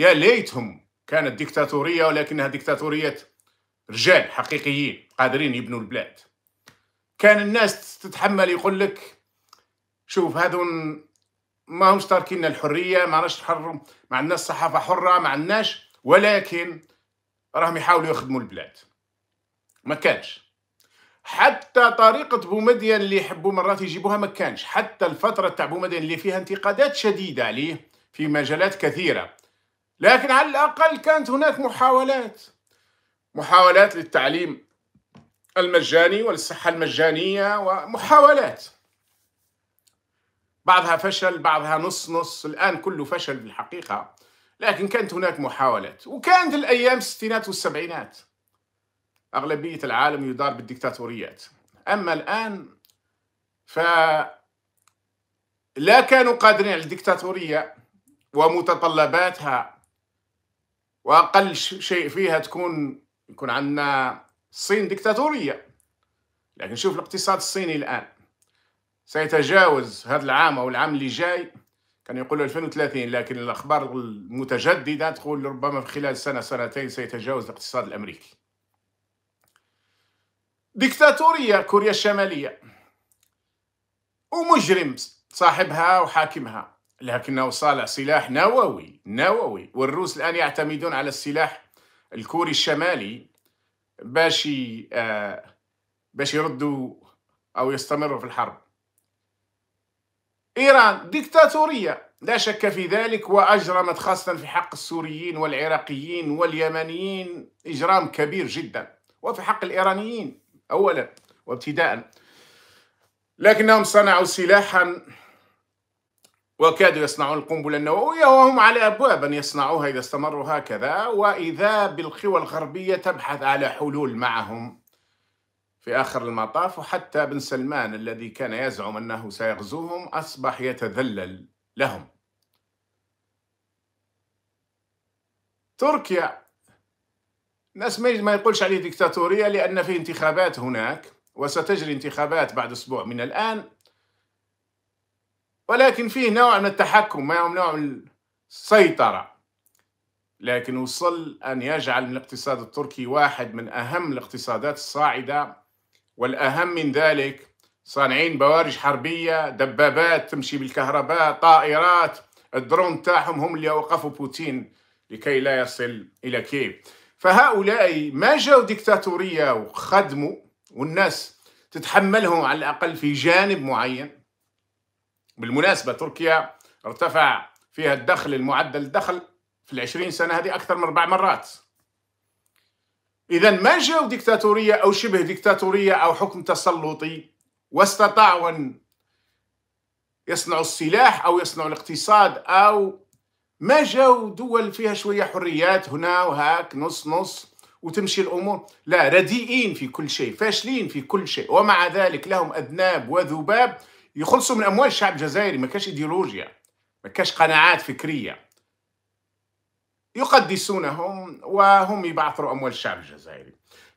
يا ليتهم كانت ديكتاتورية ولكنها ديكتاتورية رجال حقيقيين قادرين يبنوا البلاد كان الناس تتحمل يقول لك شوف هذون ما همش تاركين الحرية ما عناش حر مع الناس صحافة حرة ما عندناش ولكن راهم يحاولوا يخدموا البلاد ما كانش حتى طريقة بومدين اللي يحبوا مرات يجيبوها ما كانش حتى الفترة تاع بومدين اللي فيها انتقادات شديدة عليه في مجالات كثيرة لكن على الأقل كانت هناك محاولات محاولات للتعليم المجاني والصحة المجانية ومحاولات بعضها فشل بعضها نص نص الآن كله فشل بالحقيقة لكن كانت هناك محاولات وكانت الأيام الستينات والسبعينات أغلبية العالم يدار بالديكتاتوريات أما الآن ف لا كانوا قادرين على الديكتاتورية ومتطلباتها واقل شيء فيها تكون يكون عندنا الصين ديكتاتوريه لكن شوف الاقتصاد الصيني الان سيتجاوز هذا العام او العام اللي جاي كان يقول 2030 لكن الاخبار المتجدده تقول ربما في خلال سنه سنتين سيتجاوز الاقتصاد الامريكي. ديكتاتوريه كوريا الشماليه ومجرم صاحبها وحاكمها لكنه صانع سلاح نووي نووي والروس الآن يعتمدون على السلاح الكوري الشمالي باش آه، باش يردوا أو يستمروا في الحرب إيران ديكتاتورية لا شك في ذلك وأجرمت خاصة في حق السوريين والعراقيين واليمنيين إجرام كبير جدا وفي حق الإيرانيين أولا وابتداء لكنهم صنعوا سلاحا وكادوا يصنعون القنبلة النووية وهم على أبواب أن يصنعوها إذا استمروا هكذا وإذا بالقوى الغربية تبحث على حلول معهم في آخر المطاف وحتى بن سلمان الذي كان يزعم أنه سيغزوهم أصبح يتذلل لهم تركيا الناس ما يقولش عليه ديكتاتورية لأن في انتخابات هناك وستجري انتخابات بعد أسبوع من الآن ولكن فيه نوع من التحكم نوع من السيطرة لكن وصل أن يجعل من الاقتصاد التركي واحد من أهم الاقتصادات الصاعدة والأهم من ذلك صانعين بوارج حربية دبابات تمشي بالكهرباء طائرات الدرون تاعهم هم اللي وقفوا بوتين لكي لا يصل إلى كيف فهؤلاء ما جاءوا ديكتاتورية وخدموا والناس تتحملهم على الأقل في جانب معين بالمناسبة تركيا ارتفع فيها الدخل المعدل الدخل في العشرين سنة هذه أكثر من أربع مرات إذا ما جاو ديكتاتورية أو شبه ديكتاتورية أو حكم تسلطي واستطاعوا أن يصنعوا السلاح أو يصنعوا الاقتصاد أو ما جاو دول فيها شوية حريات هنا وهاك نص نص وتمشي الأمور لا رديئين في كل شيء فاشلين في كل شيء ومع ذلك لهم أذناب وذباب يخلصوا من اموال الشعب الجزائري ما كاش ايديولوجيا ما كاش قناعات فكريه يقدسونهم وهم يبعثروا اموال الشعب الجزائري